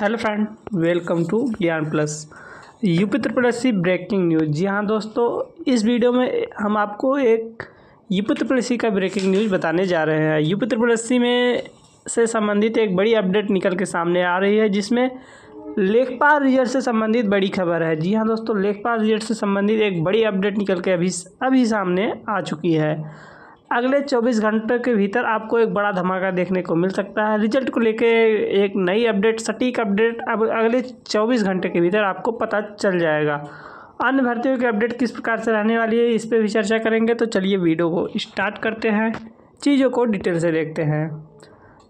hello friend welcome to Gyan plus UP Pradesh की breaking news जी हाँ दोस्तों इस वीडियो में हम आपको एक यूपी प्रदेशी का ब्रेकिंग न्यूज़ बताने जा रहे हैं यूपी प्रदेशी में से संबंधित एक बड़ी अपडेट निकल के सामने आ रही है जिसमें लेखपाल रिजल्ट से संबंधित बड़ी खबर है जी हाँ दोस्तों लेखपाल रिजल्ट से संबंधित एक बड़ी अपडेट निकल के अभी अभी सामने आ चुकी है अगले 24 घंटों के भीतर आपको एक बड़ा धमाका देखने को मिल सकता है रिजल्ट को लेके एक नई अपडेट सटीक अपडेट अब अगले 24 घंटे के भीतर आपको पता चल जाएगा अन्य भर्तियों की अपडेट किस प्रकार से रहने वाली है इस पर भी चर्चा करेंगे तो चलिए वीडियो को स्टार्ट करते हैं चीज़ों को डिटेल से देखते हैं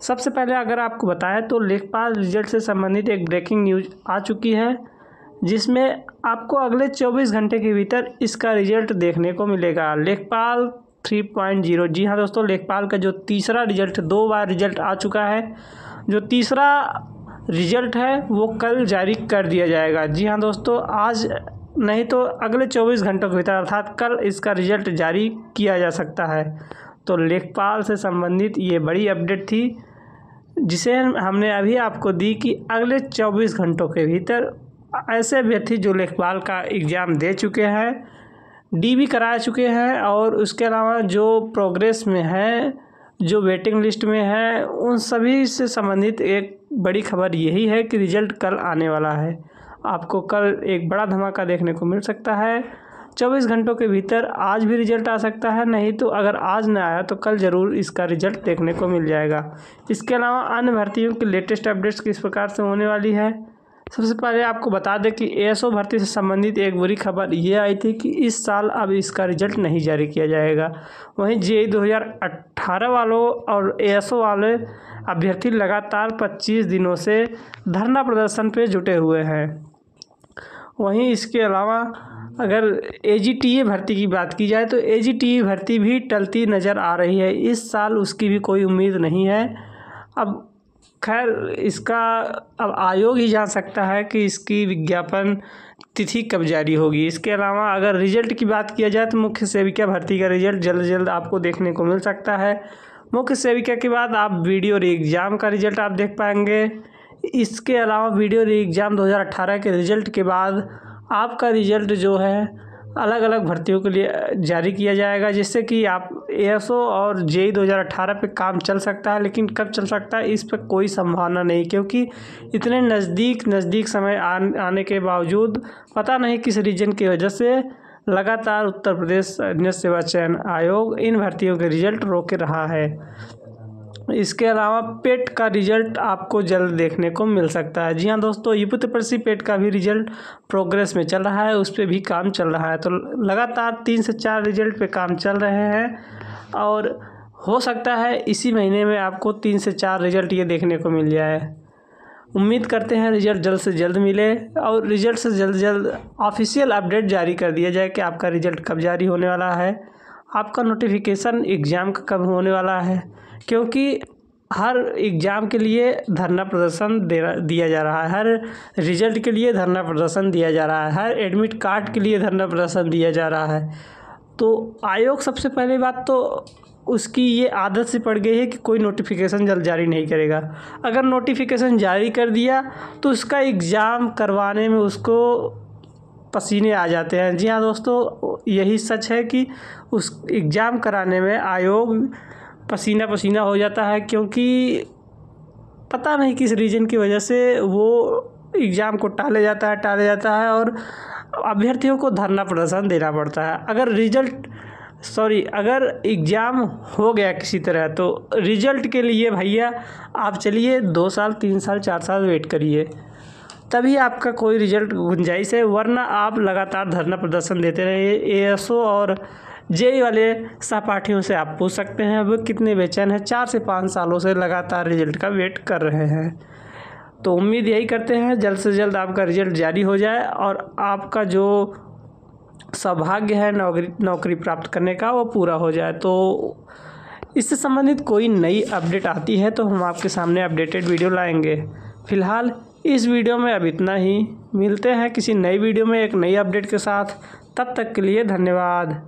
सबसे पहले अगर आपको बताएं तो लेखपाल रिजल्ट से संबंधित एक ब्रेकिंग न्यूज आ चुकी है जिसमें आपको अगले 24 घंटे के भीतर इसका रिजल्ट देखने को मिलेगा लेखपाल थ्री पॉइंट जीरो जी हाँ दोस्तों लेखपाल का जो तीसरा रिजल्ट दो बार रिजल्ट आ चुका है जो तीसरा रिजल्ट है वो कल जारी कर दिया जाएगा जी हाँ दोस्तों आज नहीं तो अगले चौबीस घंटों के भीतर अर्थात कल इसका रिजल्ट जारी किया जा सकता है तो लेखपाल से संबंधित ये बड़ी अपडेट थी जिसे हमने अभी आपको दी कि अगले चौबीस घंटों के भीतर ऐसे व्यक्ति जो लेखपाल का एग्ज़ाम दे चुके हैं डी भी करा चुके हैं और उसके अलावा जो प्रोग्रेस में है जो वेटिंग लिस्ट में है उन सभी से संबंधित एक बड़ी खबर यही है कि रिजल्ट कल आने वाला है आपको कल एक बड़ा धमाका देखने को मिल सकता है चौबीस घंटों के भीतर आज भी रिजल्ट आ सकता है नहीं तो अगर आज न आया तो कल ज़रूर इसका रिजल्ट देखने को मिल जाएगा इसके अलावा अन्य भर्तियों की लेटेस्ट अपडेट्स किस प्रकार से होने वाली है सबसे पहले आपको बता दें कि ए भर्ती से संबंधित एक बुरी खबर ये आई थी कि इस साल अब इसका रिजल्ट नहीं जारी किया जाएगा वहीं जे दो वालों और ए वाले अभ्यर्थी लगातार 25 दिनों से धरना प्रदर्शन पर जुटे हुए हैं वहीं इसके अलावा अगर ए e भर्ती की बात की जाए तो ए e भर्ती भी टलती नज़र आ रही है इस साल उसकी भी कोई उम्मीद नहीं है अब खैर इसका अब आयोग ही जान सकता है कि इसकी विज्ञापन तिथि कब जारी होगी इसके अलावा अगर रिजल्ट की बात किया जाए तो मुख्य सेविका भर्ती का रिजल्ट जल्द जल्द आपको देखने को मिल सकता है मुख्य सेविका के बाद आप वीडियो री एग्ज़ाम का रिजल्ट आप देख पाएंगे इसके अलावा वीडियो री एग्ज़ाम 2018 के रिजल्ट के बाद आपका रिजल्ट जो है अलग अलग भर्तियों के लिए जारी किया जाएगा जिससे कि आप एसओ और e जेई 2018 पे काम चल सकता है लेकिन कब चल सकता है इस पर कोई संभावना नहीं क्योंकि इतने नज़दीक नज़दीक समय आन, आने के बावजूद पता नहीं किस रीजन की वजह से लगातार उत्तर प्रदेश अन्य सेवा चयन आयोग इन भर्तियों के रिजल्ट रोक रहा है इसके अलावा पेट का रिजल्ट आपको जल्द देखने को मिल सकता है जी हाँ दोस्तों यूपी पेट का भी रिजल्ट प्रोग्रेस में चल रहा है उस पर भी काम चल रहा है तो लगातार तीन से चार रिजल्ट पे काम चल रहे हैं और हो सकता है इसी महीने में आपको तीन से चार रिजल्ट ये देखने को मिल जाए उम्मीद करते हैं रिजल्ट जल्द से जल्द मिले और रिजल्ट से जल्द जल्द ऑफिशियल अपडेट जारी कर दिया जाए कि आपका रिजल्ट कब जारी होने वाला है आपका नोटिफिकेशन एग्ज़ाम का कब होने वाला है क्योंकि हर एग्ज़ाम के लिए धरना प्रदर्शन दे दिया जा रहा है हर रिजल्ट के लिए धरना प्रदर्शन दिया जा रहा है हर एडमिट कार्ड के लिए धरना प्रदर्शन दिया जा रहा है तो आयोग सबसे पहली बात तो उसकी ये आदत से पड़ गई है कि कोई नोटिफिकेशन जल्द जारी नहीं करेगा अगर नोटिफिकेशन जारी कर दिया तो उसका एग्ज़ाम करवाने में उसको पसीने आ जाते हैं जी हाँ दोस्तों यही सच है कि उस एग्ज़ाम कराने में आयोग पसीना पसीना हो जाता है क्योंकि पता नहीं किस रीज़न की वजह से वो एग्ज़ाम को टाले जाता है टाले जाता है और अभ्यर्थियों को धरना प्रदर्शन देना पड़ता है अगर रिजल्ट सॉरी अगर एग्ज़ाम हो गया किसी तरह तो रिजल्ट के लिए भैया आप चलिए दो साल तीन साल चार साल वेट करिए तभी आपका कोई रिजल्ट गुंजाइश है वरना आप लगातार धरना प्रदर्शन देते रहे ए एस ओ और जेई वाले सहपाठियों से आप पूछ सकते हैं अब कितने बेचैन हैं चार से पाँच सालों से लगातार रिजल्ट का वेट कर रहे हैं तो उम्मीद यही करते हैं जल्द से जल्द आपका रिजल्ट जारी हो जाए और आपका जो सौभाग्य है नौकरी नौकरी प्राप्त करने का वो पूरा हो जाए तो इससे संबंधित कोई नई अपडेट आती है तो हम आपके सामने अपडेटेड वीडियो लाएंगे फ़िलहाल इस वीडियो में अब इतना ही मिलते हैं किसी नई वीडियो में एक नई अपडेट के साथ तब तक के लिए धन्यवाद